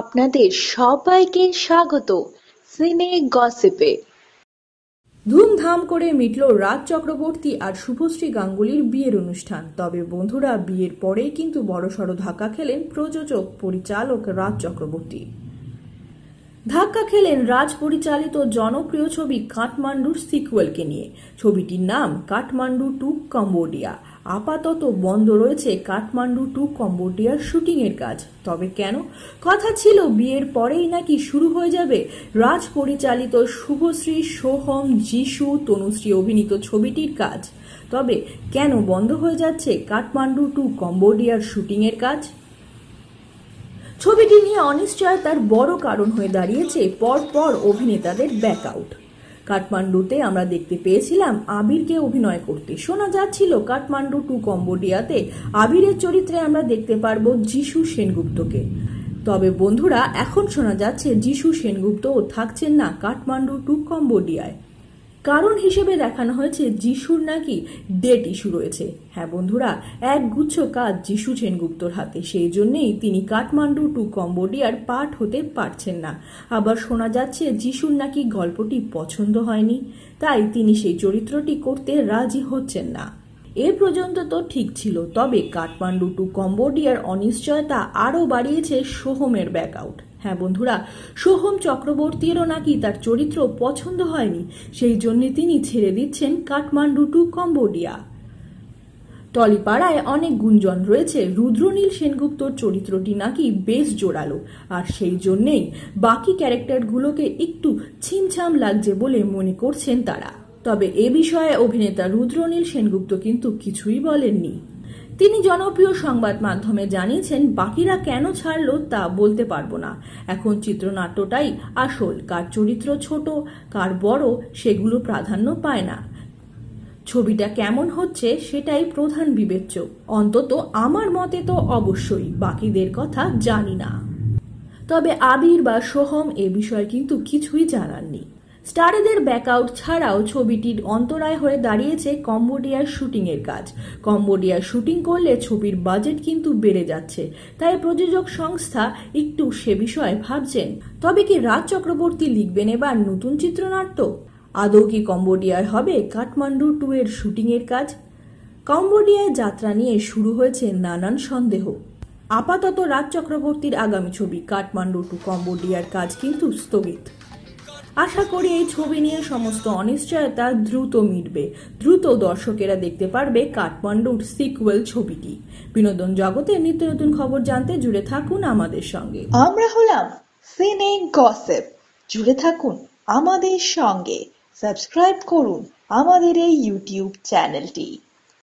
আপনাদের সবাইকে স্বাগত সিনে গসিপে ধুমধাম করে মিটল রাজ চক্রবর্তী আর শুভশ্রী গাঙ্গুলির বিয়ের অনুষ্ঠান তবে বন্ধুরা বিয়ের পরেই কিন্তু বড়সড় ধাক্কা খেলেন প্রযোজক পরিচালক রাজ চক্রবর্তী ধাক্কা খেলেন রাজ পরিচালিত জনপ্রিয় ছবি কাঠমান্ডুর সিকুয়েলকে নিয়ে ছবিটির নাম কাঠমান্ডু টু কম্বোডিয়া আপাতত বন্ধ রয়েছে কাঠমান্ডু টু কম্বোডিয়ার শুটিংয়ের কাজ তবে কেন কথা ছিল বিয়ের পরেই নাকি শুরু হয়ে যাবে রাজ পরিচালিত শুভশ্রী সোহম যিশু তনুশ্রী অভিনীত ছবিটির কাজ তবে কেন বন্ধ হয়ে যাচ্ছে কাঠমান্ডু টু কম্বোডিয়ার শুটিংয়ের কাজ ছবিটি নিয়ে অনিশ্চয়তার বড় কারণ হয়ে দাঁড়িয়েছে পরপর অভিনেতাদের ব্যাক আউট কাঠমান্ডুতে আমরা দেখতে পেয়েছিলাম আবিরকে অভিনয় করতে শোনা যাচ্ছিল কাঠমান্ডু টু কম্বোডিয়াতে আবিরের চরিত্রে আমরা দেখতে পারবো যিশু সেনগুপ্তকে তবে বন্ধুরা এখন শোনা যাচ্ছে যিশু সেনগুপ্ত থাকছেন না কাঠমান্ডু টু কম্বোডিয়ায় কারণ হিসেবে দেখানো হয়েছে যিশুর নাকি ডেট ইস্যু রয়েছে হ্যাঁ বন্ধুরা এক গুচ্ছ কাজ যিশু সেনগুপ্তর হাতে সেই জন্যেই তিনি কাঠমান্ডু টু কম্বোডিয়ার পাঠ হতে পারছেন না আবার শোনা যাচ্ছে যিশুর নাকি গল্পটি পছন্দ হয়নি তাই তিনি সেই চরিত্রটি করতে রাজি হচ্ছেন না এ পর্যন্ত তো ঠিক ছিল তবে কাঠমান্ডু টু কম্বোডিয়ার অনিশ্চয়তা আরও বাড়িয়েছে সোহমের ব্যাকআউট হ্যাঁ বন্ধুরা সোহম চক্রবর্তীরও নাকি তার চরিত্র পছন্দ হয়নি সেই জন্য তিনি ছেড়ে দিচ্ছেন কাঠমান্ডু টু কম্বোডিয়া টলিপাড়ায় অনেক গুঞ্জন রয়েছে রুদ্রনীল সেনগুপ্তর চরিত্রটি নাকি বেশ জোরালো আর সেই জন্যেই বাকি ক্যারেক্টারগুলোকে একটু ছিমছাম লাগছে বলে মনে করছেন তারা তবে এ বিষয়ে অভিনেতা রুদ্রনীল সেনগুপ্ত কিন্তু কিছুই বলেননি তিনি জনপ্রিয় সংবাদ মাধ্যমে জানিয়েছেন বাকিরা কেন ছাড়ল তা বলতে পারবো না এখন চিত্রনাট্যটাই আসল কার চরিত্র ছোট কার বড় সেগুলো প্রাধান্য পায় না ছবিটা কেমন হচ্ছে সেটাই প্রধান বিবেচ্য অন্তত আমার মতে তো অবশ্যই বাকিদের কথা জানি না তবে আবির বা সোহম এ বিষয়ে কিন্তু কিছুই জানাননি স্টারেদের ব্যাকআউট ছাড়াও ছবিটির অন্তরায় হয়ে দাঁড়িয়েছে কম্বোডিয়ার এর কাজ কম্বোডিয়ার শুটিং করলে ছবির বাজেট কিন্তু বেড়ে যাচ্ছে তাই প্রযোজক সংস্থা একটু সে বিষয়ে ভাবছেন তবে কি রাজ চক্রবর্তী লিখবেন এবার নতুন চিত্রনাট্য আদৌ কি কম্বোডিয়ায় হবে কাঠমান্ডু টু এর এর কাজ কম্বোডিয়ায় যাত্রা নিয়ে শুরু হয়েছে নানান সন্দেহ আপাতত রাজ চক্রবর্তীর আগামী ছবি কাঠমান্ডু টু কম্বোডিয়ার কাজ কিন্তু স্থগিত আশা করি এই ছবি নিয়ে সমস্ত অনিশ্চয়তা দ্রুত মিটবে দ্রুত দর্শকেরা দেখতে পারবে কাঠমান্ডুর সিকুয়েল ছবিটি বিনোদন জগতে নিত্য নতুন খবর জানতে জুড়ে থাকুন আমাদের সঙ্গে আমরা হলাম সিনে গসেপ জুড়ে থাকুন আমাদের সঙ্গে সাবস্ক্রাইব করুন আমাদের এই ইউটিউব চ্যানেলটি